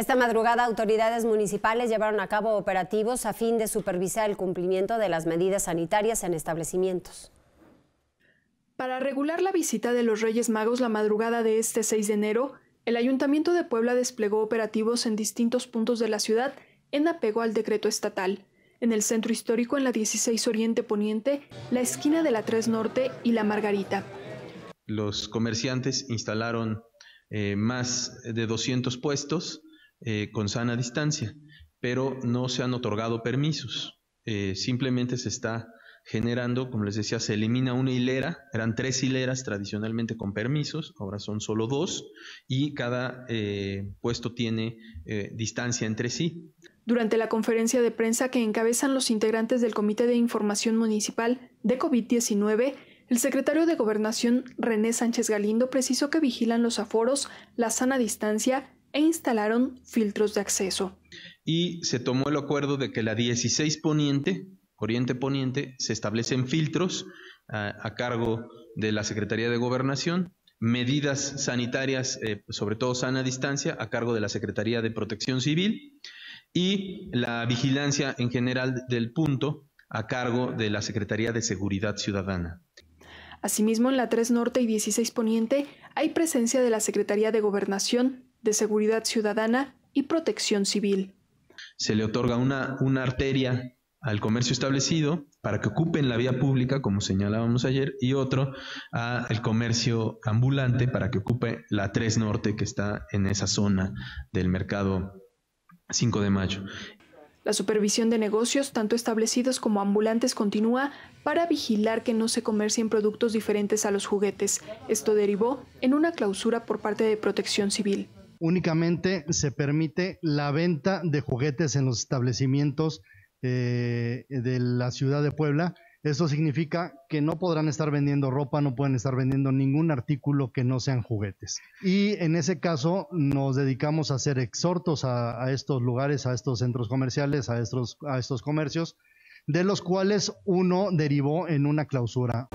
Esta madrugada autoridades municipales llevaron a cabo operativos a fin de supervisar el cumplimiento de las medidas sanitarias en establecimientos. Para regular la visita de los Reyes Magos la madrugada de este 6 de enero, el Ayuntamiento de Puebla desplegó operativos en distintos puntos de la ciudad en apego al decreto estatal. En el centro histórico, en la 16 Oriente Poniente, la esquina de la 3 Norte y la Margarita. Los comerciantes instalaron eh, más de 200 puestos eh, con sana distancia, pero no se han otorgado permisos. Eh, simplemente se está generando, como les decía, se elimina una hilera, eran tres hileras tradicionalmente con permisos, ahora son solo dos, y cada eh, puesto tiene distancia entre sí. Durante la conferencia de prensa que encabezan los integrantes del Comité de Información Municipal de COVID-19, el secretario de Gobernación René Sánchez Galindo precisó que vigilan los aforos, la sana distancia e instalaron filtros de acceso. Y se tomó el acuerdo de que la 16 Poniente, Oriente Poniente, se establecen filtros ah, a, cargo de la Secretaría de Gobernación, medidas sanitarias, eh, sobre todo sana distancia, a cargo de la Secretaría de Protección Civil y la vigilancia en general del punto a cargo de la Secretaría de Seguridad Ciudadana. Asimismo, en la 3 Norte y 16 Poniente hay presencia de la Secretaría de Gobernación, de Seguridad Ciudadana y Protección Civil. Se le otorga una, una arteria al comercio establecido para que ocupen la vía pública, como señalábamos ayer, y otro al comercio ambulante para que ocupe la 3 Norte que está en esa zona del mercado 5 de mayo. La supervisión de negocios, tanto establecidos como ambulantes, continúa para vigilar que no se comercien productos diferentes a los juguetes. Esto derivó en una clausura por parte de Protección Civil únicamente se permite la venta de juguetes en los establecimientos eh, de la ciudad de Puebla. Esto significa que no podrán estar vendiendo ropa, no pueden estar vendiendo ningún artículo que no sean juguetes. Y en ese caso nos dedicamos a hacer exhortos a, estos lugares, a estos centros comerciales, a estos, a estos comercios, de los cuales uno derivó en una clausura.